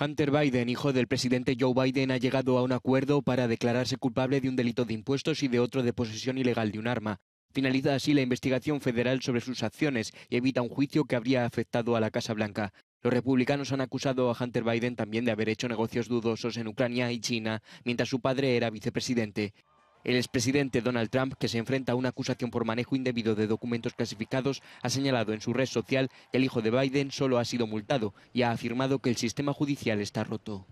Hunter Biden, hijo del presidente Joe Biden, ha llegado a un acuerdo para declararse culpable de un delito de impuestos y de otro de posesión ilegal de un arma. Finaliza así la investigación federal sobre sus acciones y evita un juicio que habría afectado a la Casa Blanca. Los republicanos han acusado a Hunter Biden también de haber hecho negocios dudosos en Ucrania y China mientras su padre era vicepresidente. El expresidente Donald Trump, que se enfrenta a una acusación por manejo indebido de documentos clasificados, ha señalado en su red social que el hijo de Biden solo ha sido multado y ha afirmado que el sistema judicial está roto.